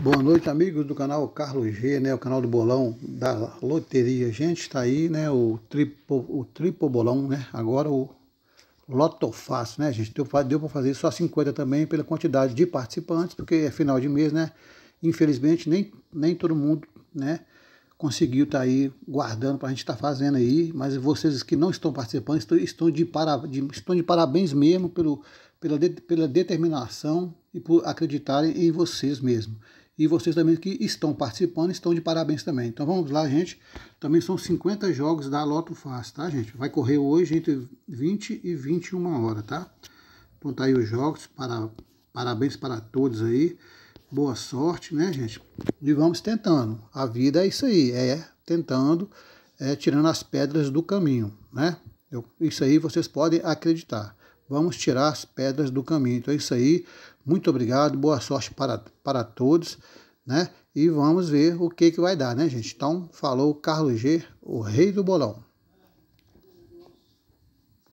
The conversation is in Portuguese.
Boa noite, amigos do canal Carlos G, né, o canal do bolão da loteria. Gente, está aí, né, o triplo, o triplo bolão, né, agora o loto fácil, né, gente, deu, deu para fazer só 50 também pela quantidade de participantes, porque é final de mês, né, infelizmente nem, nem todo mundo, né, conseguiu estar tá aí guardando para a gente estar tá fazendo aí, mas vocês que não estão participando estão, estão, de, para, de, estão de parabéns mesmo pelo, pela, de, pela determinação e por acreditarem em vocês mesmos. E vocês também que estão participando estão de parabéns também. Então vamos lá, gente. Também são 50 jogos da Loto Fácil, tá, gente? Vai correr hoje entre 20 e 21 horas, tá? Então tá aí os jogos. Para... Parabéns para todos aí. Boa sorte, né, gente? E vamos tentando. A vida é isso aí, é tentando, é tirando as pedras do caminho, né? Eu, isso aí vocês podem acreditar vamos tirar as pedras do caminho. Então é isso aí. Muito obrigado, boa sorte para, para todos, né? E vamos ver o que, que vai dar, né, gente? Então, falou Carlos G, o rei do bolão.